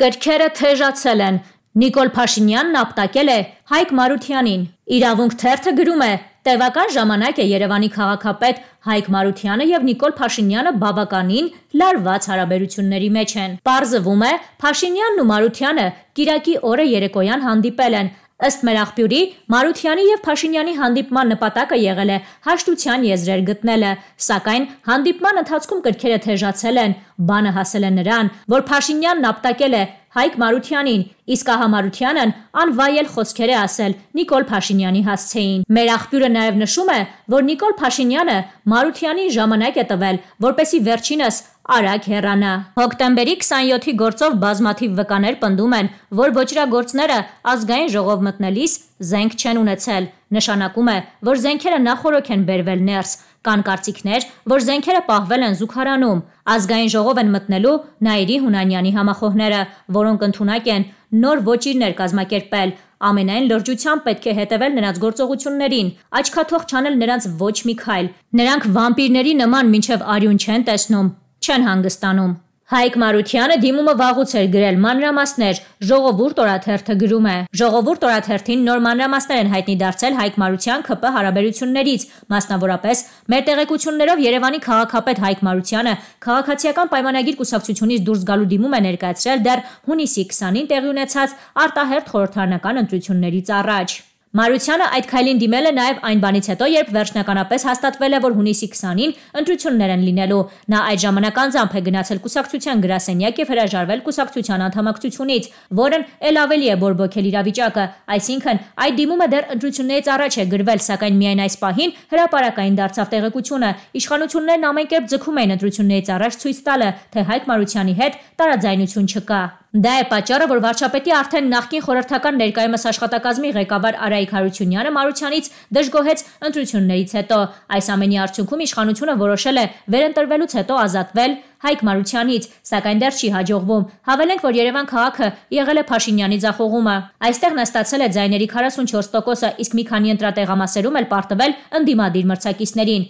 Կրքերը թեժացել են։ Նիկոլ Փաշինյանն ապտակել է Հայկ Մարությանին։ Իրավունք թերթը գրում է. Տևական ժամանակ է Երևանի քաղաքապետ Հայկ Մարությանը եւ Նիկոլ Փաշինյանը բավականին լարված հարաբերությունների մեջ են։ Պարզվում է, Փաշինյանն ու Մարությանը Կիրակի օրը երեկոյան հանդիպել են, Ըստ մեր աղբյուրի, Մարությանի եւ Փաշինյանի հանդիպման նպատակը եղել է հաշտության եզրեր գտնելը, սակայն հանդիպման ընթացքում կրքերը թեժացել են, բանը հասել է նրան, որ Փաշինյանն ապտակել է Հայկ Մարությանին, իսկ ահա Մարությանն անվայել խոսքեր է ասել Նիկոլ Փաշինյանի հասցեին։ Մեր աղբյուրը նաև նշում է, որ Նիկոլ Փաշինյանը Մարությանին ժամանակ է տվել, որպեսի վերջինս արագ հեռանա։ Հոկտեմբերի 27-ի գործով բազմաթիվ վկաներ պնդում են, որ ոչրագործները ազգային ժողով մտնելիս զենք չեն ունեցել։ Նշանակում է, որ զենքերը նախորոք են բերվել ներս, Կան կարծիքներ, որ զենքերը պահվել են զուգարանում։ Ազգային ժողով են մտնելու Նաիրի Հունանյանի համախոհները, որոնք ընդունակ են նոր ոչիրներ կազմակերպել։ Ամենայն լրջությամբ պետք է հետևել նրանց գործողություններին, աչքաթող չանել նրանց ոչ մի քայլ։ Նրանք վամպիրների նման ոչ միայն արյուն չեն տեսնում, չեն հանգստանում։ Հայկ Մարությանը դիմումը վաղուց էր գրել մանրամասներ, ժողովուրդ օրաթերթը գրում է։ Ժողովուրդ օրաթերթին նոր մանրամասներ են հայտնի դարձել Հայկ Մարության ԿՊ հարաբերություններից, մասնավորապես մեր տեղեկություններով Երևանի քաղաքապետ Հայկ Մարությանը քաղաքացիական պայմանագիր կուսակցությունից դուրս գալու դիմումը ներկայացրել դեռ հունիսի 20-ին տեղի ունեցած արտահերթ խորհրդարանական ընտրություններից առաջ։ Մարությանը այդ քայլին դիմել է նաև այն բանից հետո, երբ վերջնականապես հաստատվել է, որ հունիսի 20-ին ընտրություններ են լինելու։ Նա այդ ժամանակ անձամբ է գնացել կուսակցության գրասենյակ եւ հրաժարվել կուսակցության անդամակցությունից, որն ել ավելի է բորբոքել իրավիճակը, այսինքն այդ դիմումը դեռ ընտրություններից առաջ է գրվել, սակայն միայն այս պահին հրաապարակային դարձավ տեղեկությունը։ Իշխանություններն ամեն կերպ ձգում էին ընտրություններից առաջ ցույց տալը, թե Հայկ Մարությանի հետ տարաձայնություն չկա։ Դա է պատճառը, որ վարչապետի արդեն նախկին խորհրդական ներկայումս աշխատակազմի ղեկավար Արայիկ Հարությունյանը Մարուչյանից դժգոհեց ընտրություններից հետո։ Այս ամենի արդյունքում իշխանությունը որոշել է վերընտրվելուց հետո ազատվել Հայկ Մարուչյանից, սակայն դեռ չի հաջողվում։ Հավելենք, որ Երևան քաղաքը եղել է Փաշինյանի ձախողումը։ Այստեղ նա ստացել է ձայների 44%-ը, իսկ մի քանի ընտրատեղամասերում էլ պարտվել ընդդիմադիր մրցակիցներին։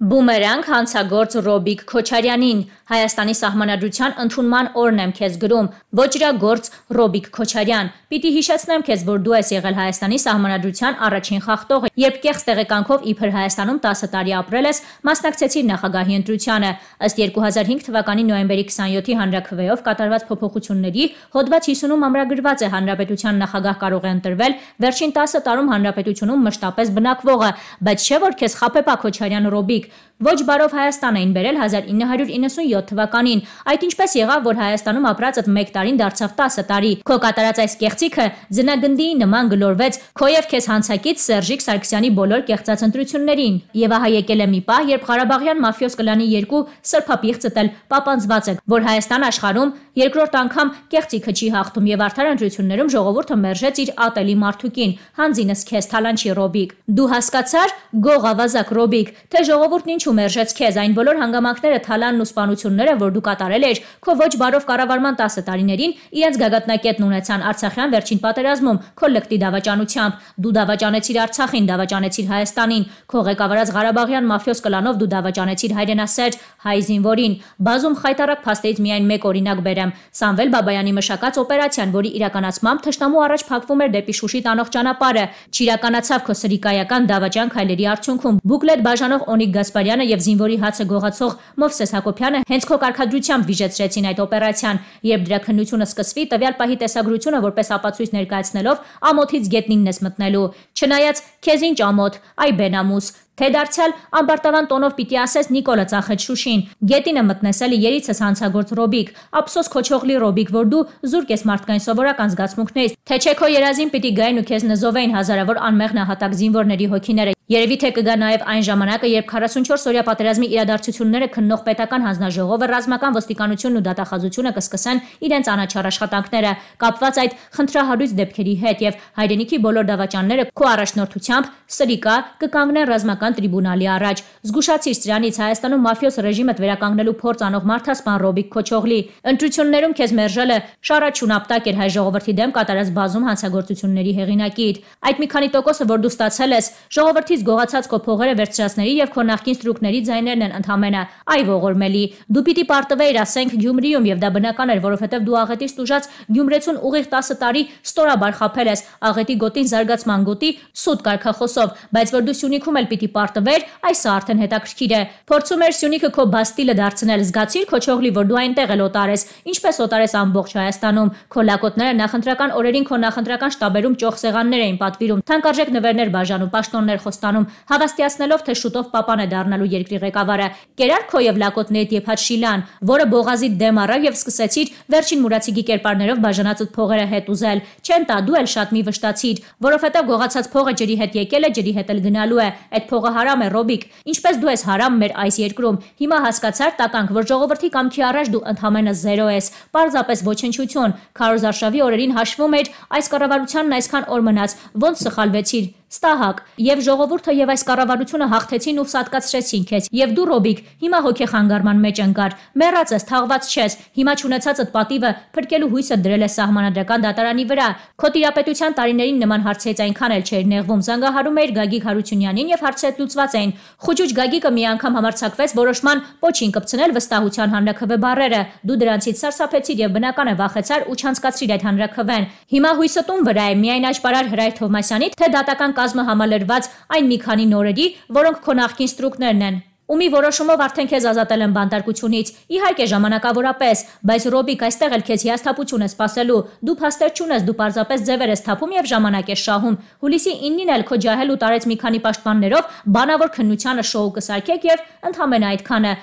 Բումերանք հանցագործ Ռոբիկ Քոչարյանին Հայաստանի սահմանադրության ընդունման օրն եմ քեզ գրում ոչրագործ Ռոբիկ Քոչարյան պիտի հիշեցնեմ քեզ որ դու ես եղել Հայաստանի սահմանադրության առաջին խախտողը երբ կեղծ տեղեկանքով իբր Հայաստանում 10 տարի ապրել ես մասնակցեցիր նախագահի ընտրությանը ըստ 2005 թվականի նոյեմբերի 27-ի հանրակրվեով կատարված փոփոխությունների հոդված 50-ում ամրագրված է հանրապետության նախագահ կարող է ընտրվել վերջին 10 տարում հանրապետությունում մշտապես բնակվողը բայց չէ որ քեզ խապեպա Քոչարյան Ռոբիկ ոչ բարով Հայաստան էին բերել 1997 թվականին։ Այդ ինչպես եղավ, որ Հայաստանում ապրածդ 1 տարին դարձավ 10 տարի։ Քո կատարած այս կեղծիքը ձնագնդիի նման գլորվեց քո եւ քեզ հանցակից Սերժիկ Սարգսյանի բոլոր կեղծած ընտրություններին։ Եվ ահա եկել է մի պահ, երբ Ղարաբաղյան մաֆիոս կլանի երկու սրփապիղ ծտել պապանձված է, որ Հայաստան աշխարհում Երկրորդ անգամ կեղծիքը չի հաղթում եւ արդար ընտրություններում ժողովուրդը մերժեց իր ատելի մարդուկին՝ Հանզինս քեզ թալանչի Ռոբիկ։ Դու հասկացար, գող ավազակ Ռոբիկ, թե ժողովուրդն ինչու մերժեց քեզ այն բոլոր հանգամանքները, թալանն ու սպանությունները, որ դու կատարել ես, քո ոչ բարով կառավարման 10 տարիներին իրենց գագաթնակետն ունեցան Արցախյան վերջին պատերազմում, քո լկտի դավաճանությամբ։ Դու դավաճանեցիր Արցախին, դավաճանեցիր Հայաստանին, քո ղեկավարած Ղարաբաղյան մաֆիոս կլանով դու դավաճանեցիր հայրենասեր հայ զինվորին։ Բազում խայտարակ փաստերից միայն մեկ օրինակ բերեմ։ Շուշիում։ Սամվել Բաբայանի մշակած օպերացիան, որի իրականացմամբ թշնամու առաջ փակվում էր դեպի Շուշի տանող ճանապարհը, չիրականացավ քոսրիկայական դավաճան քայլերի արդյունքում։ Բուկլետ բաժանող Օնիկ Գասպարյանը եւ զինվորի հացը գողացող Մովսես Հակոբյանը հենց քո կարգադրությամբ վիճեցրեցին այդ օպերացիան, երբ դրա քննությունը սկսվի, տվյալ պահի տեսագրությունը որպես ապացույց ներկայացնելով ամոթից գետնին ես մտնելու։ Չնայած քեզ ինչ ամոթ, այ բենամուս, Թե դարձյալ ամբարտավան տոնով պիտի ասես Նիկոլը ծախեց Շուշին։ Գետինը մտնեսել է երիցս հանցագործ Ռոբիկ, ափսոս քոչողլի Ռոբիկ, որ դու զուրկ ես մարդկային սովորական զգացմունքներից։ Թե չէ քո երազին պիտի գային ու քեզ նզովեին հազարավոր անմեղ նահատակ զինվորների հոգիները Երևի թե կգա նաև այն ժամանակը, երբ 44-օրյա պատերազմի իրադարձությունները քննող պետական հանձնաժողովը ռազմական ոստիկանությունն ու դատախազությունը կսկսեն իրենց անաչառ աշխատանքները, կապված այդ խնդրահարույց դեպքերի հետ եւ հայրենիքի բոլոր դավաճանները քո առաջնորդությամբ սրիկա կկանգնեն ռազմական տրիբունալի առաջ։ Զգուշացիր սրանից Հայաստանում մաֆիոս ռեժիմը վերականգնելու փորձ անող մարդասպան Ռոբիկ Քոչողլի ընտրություններում քեզ մերժելը շարաչուն ապտակ էր հայ ժողովրդի դեմ կատարած բազում հանցագործությունների հեղինակի։ Այդ մի քանի տոկոսը, որ դու ստացել ես, ժողովրդի իսկ գողացած քո փողերը վերջացների եւ քո նախկին ստրուկների ձայներն են ընդհանրը այ ողորմելի դու պիտի պարտվեիր ասենք Գյումրիում եւ դա բնական էր որովհետեւ դու աղետից տուժած Գյումրեցուն ուղիղ 10 տարի ստորաբար խափել ես աղետի գոտին զարգացման գոտի սուտ կարքախոսով բայց որ դու Սյունիքում էլ պիտի պարտվեր այսը արդեն հետաքրքիր է փորձում էր Սյունիքը քո բաստիլը դարձնել զգացիր քո ճողլի որ դու այնտեղ էլ օտարես ինչպես օտարես ամբողջ Հայաստանում քո լակոտները նախընտրական օրերին քո նախընտրական շտաբերում ճոխ սեղաններ էին պատվիրում թանկարժեք նվերներ բաժանում պաշտոններ խոստանում Հայաստանում, հավաստիացնելով, թե շուտով պապան է դառնալու երկրի ղեկավարը։ Կերարքո եւ Լակոտն այդ Եփաթ Շիլան, որը Բողազի դեմ առավ եւ սկսեցիր վերջին մուրացիգի կերպարներով բաժանածուտ փողերը հետ ուզել։ Չեն տա դու էլ շատ մի վշտացիր, որովհետեւ գողացած փողը ջրի հետ եկել է, ջրի հետ էլ գնալու է։ Այդ փողը հարամ է, Ռոբիկ։ Ինչպես դու ես հարամ մեր այս երկրում։ Հիմա հասկացար տականք, որ ժողովրդի կամքի առաջ դու ընդհանրապես 0 ես։ Պարզապես ոչնչություն։ Քարոզարշավի օրերին հաշվում էր այս կառավարությանն այսքան օր մնաց, ոնց սխալվեցիր։ Ստահակ, եւ ժողովուրդը եւ այս կառավարությունը հաղթեցին ու սատկացրեցին քեզ։ Եվ դու Ռոբիկ, հիմա հոգեխանգարման մեջ ընկար։ Մեռած ես, թաղված չես։ Հիմա ճանաչածդ պատիվը փրկելու հույսը դրել է սահմանադրական դատարանի վրա։ Քո տիրապետության տարիներին նման հարցերից այնքան էլ չէր նեղվում։ Զանգահարում էր Գագիկ Հարությունյանին եւ հարցերդ լուծված էին։ Խոճուճ Գագիկը մի անգամ համարցակվեց որոշման փոչին կպցնել վստահության հանրակրվե բառերը։ Դու դրանցից սարսափեցիր եւ բնական է վախեցար ու չանցկացրիր այդ հանրակրվեն։ Հիմա հույսը տուն վրա է միայն աճ բարար Հրայր Թովմասյանի, թե դատական կազմը համալրված այն մի քանի նորերի, որոնք քո նախկին ստրուկներն են ու մի որոշումով արդեն քեզ ազատել են բանտարկությունից։ Իհարկե ժամանակավորապես, բայց Ռոբիկ, այստեղ էլ քեզ հիասթափություն է սпасելու։ Դու փաստեր չունես, դու պարզապես ձևեր ես թափում եւ ժամանակ ես շահում։ Հուլիսի 9-ին էլ քո ջահել ու տարեց մի քանի պաշտպաններով բանավոր քննությանը շոու կսարքեք եւ ընդհանրեն այդքանը։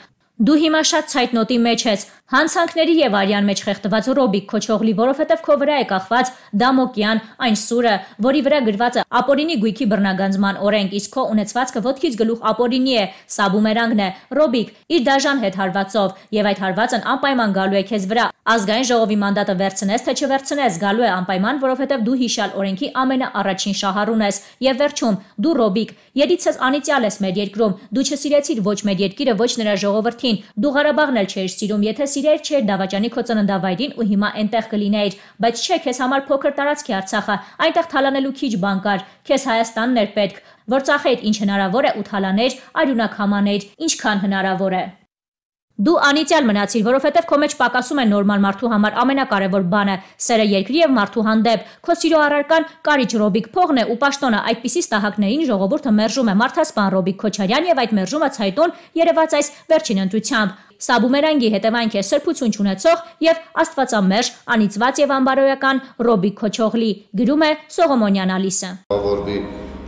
Դու հիմա շատ ցայտնոտի մեջ ես, հանցանքների եւ արյան մեջ խեղդված Ռոբիկ Քոչողլի, որովհետեւ քո վրա է կախված Դամոկյան, այն սուրը, որի վրա գրված է Ապորինի գույքի բռնագանձման օրենք, իսկ քո ունեցվածքը ոդքից գլուխ Ապորինի է, սա բումերանգն է, Ռոբիկ, իր դաժան հետ հարվածով, եւ այդ հարվածն անպայման գալու է քեզ վրա։ Ազգային ժողովի մանդատը վերցնես թե չվերցնես, գալու է անպայման, որովհետեւ դու հիշալ օրենքի ամենաառաջին շահառուն ես։ Եվ վերջում, դու Ռոբիկ, երիցս անիծյալ ես մեր երկրում, դու չսիրեցիր ոչ մեր երկիրը, ոչ նրա ժողովրդին ջարդքին։ Դու Ղարաբաղն էլ չէիր սիրում, եթե սիրեր չէր դավաճանի քո ծննդավայրին ու հիմա այնտեղ կլինեիր, բայց չէ, քեզ համար փոքր տարածք է Արցախը, այնտեղ թալանելու քիչ բան կար, քեզ Հայաստանն էր պետք, որ ծախեիր ինչ հնարավոր է ու թալաներ, արյունակ համաներ, ինչքան հնարավոր է։ Դու անիցյալ մնացիր, որովհետև քո մեջ պակասում է նորմալ մարդու համար ամենակարևոր բանը՝ սերը երկրի եւ մարդու հանդեպ։ Քո սիրո առարկան Կարիճ Ռոբիկ Փողն է ու պաշտոնը այդպիսի ստահակներին ժողովուրդը մերժում է Մարտհասպան Ռոբիկ Քոչարյան եւ այդ մերժումը ցայտուն երևաց այս վերջին ընտրությամբ։ Սա բումերանգի հետևանք է սրբություն ունեցող եւ աստվածամերժ անիծված եւ անբարոյական Ռոբիկ Քոչողլի, գրում է Սողոմոնյան Ալիսը։ Որբի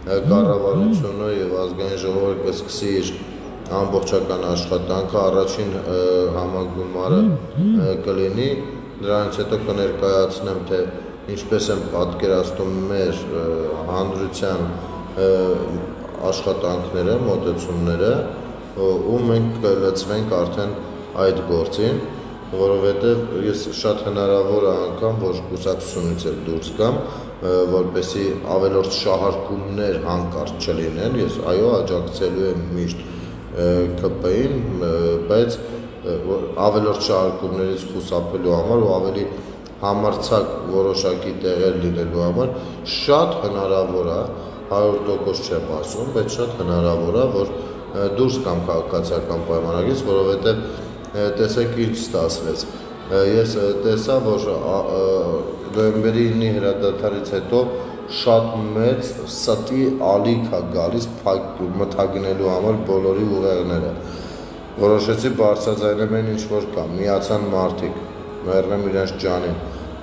կառավարությունը եւ ազգային ժողովը կսկսի իր ամբողջական աշխատանքը առաջին համագումարը կլինի դրանից հետո կներկայացնեմ թե ինչպես եմ պատկերացնում մեր հանրության աշխատանքները, մոտեցումները, ու մենք կլծվենք արդեն այդ գործին, որովհետև ես շատ հնարավոր է անգամ, որ կուսակցությունից էլ դուրս գամ, որպեսի ավելորդ շահարկումներ հանկարծ չլինեն, ես այո աջակցելու եմ միշտ ԿՊ-ին, բայց ավելորդ շարքումներից խուսափելու համար ու ավելի համարցակ որոշակի տեղեր լինելու համար շատ հնարավոր է 100% չեմ ասում, բայց շատ հնարավոր է, որ դուրս կամ քաղաքացիական պայմանագրից, որովհետև տեսեք ինչ ստացվեց։ Ես տեսա, որ նոյեմբերի 9-ի հրադադարից հետո շատ մեծ ստի ալիք է գալիս մթագնելու համար բոլորի ուղեղները։ Որոշեցի բարձրաձայնել այն ինչ որ կա, միացան մարդիկ, մեռնեմ իրենց ջանին։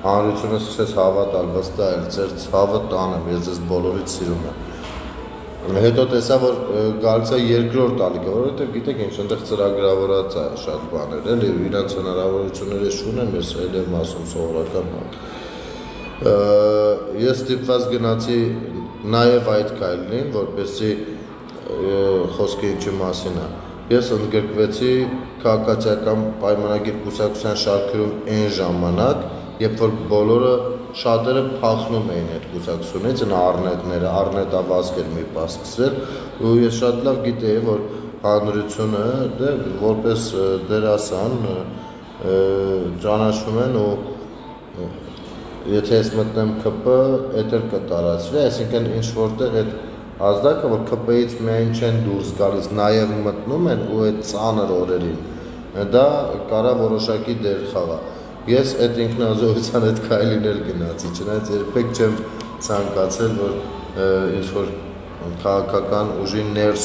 Հանրությունը սկսեց հավատալ, վստահ էր, ձեր ցավը տանեմ, ես ձեզ բոլորից սիրում եմ։ Հետո տեսա, որ գալիս է երկրորդ ալիքը, որովհետև գիտեք ինչ, այնտեղ ծրագրավորած է շատ բաներ, էլի իրենց հնարավորությունները շունեն, ես էլ եմ ասում սովորական բան ես ստիպված գնացի նաև այդ քայլին, որպեսզի խոսքը ինչի մասին է։ Ես ընդգրկվեցի քաղաքացիական պայմանագիր կուսակցության շարքերում այն ժամանակ, երբ որ բոլորը շատերը փախնում էին այդ կուսակցությունից, նա առնետները, առնետավազք էր մի պաս սկսել, ու ես շատ լավ գիտեի, որ հանրությունը դե որպես դերասան ճանաչում են ու եթե ես մտնեմ ԿՊ, այդ էլ կտարածվի, այսինքն ինչ որտեղ այդ ազդակը, որ ԿՊ-ից միայն չեն դուրս գալիս, նաև մտնում են ու այդ ծանր օրերին, դա կարա որոշակի դեր խաղա։ Ես այդ ինքնազոհության այդ քայլին էլ գնացի, չնայած երբեք չեմ ցանկացել, որ ինչ որ քաղաքական ուժի ներս